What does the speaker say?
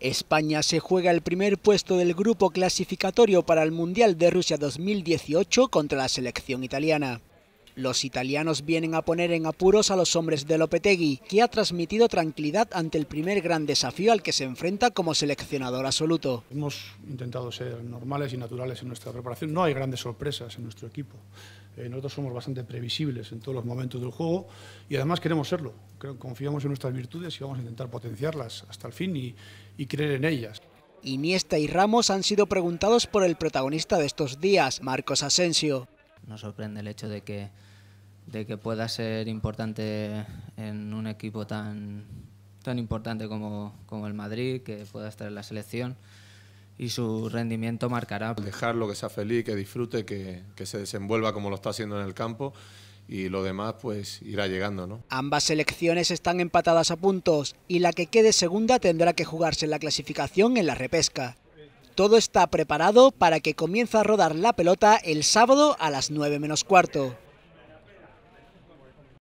España se juega el primer puesto del grupo clasificatorio para el Mundial de Rusia 2018 contra la selección italiana. Los italianos vienen a poner en apuros a los hombres de Lopetegui, que ha transmitido tranquilidad ante el primer gran desafío al que se enfrenta como seleccionador absoluto. Hemos intentado ser normales y naturales en nuestra preparación. No hay grandes sorpresas en nuestro equipo. Eh, nosotros somos bastante previsibles en todos los momentos del juego y además queremos serlo. Confiamos en nuestras virtudes y vamos a intentar potenciarlas hasta el fin y, y creer en ellas. Iniesta y Ramos han sido preguntados por el protagonista de estos días, Marcos Asensio nos sorprende el hecho de que, de que pueda ser importante en un equipo tan, tan importante como, el Madrid, que pueda estar en la selección y su rendimiento marcará. Dejarlo, que sea feliz, que disfrute, que, se desenvuelva como lo está haciendo en el campo y lo demás pues irá llegando. ¿no? Ambas selecciones están empatadas a puntos y la que quede segunda tendrá que jugarse la clasificación en la repesca. Todo está preparado para que comience a rodar la pelota el sábado a las 9 menos cuarto.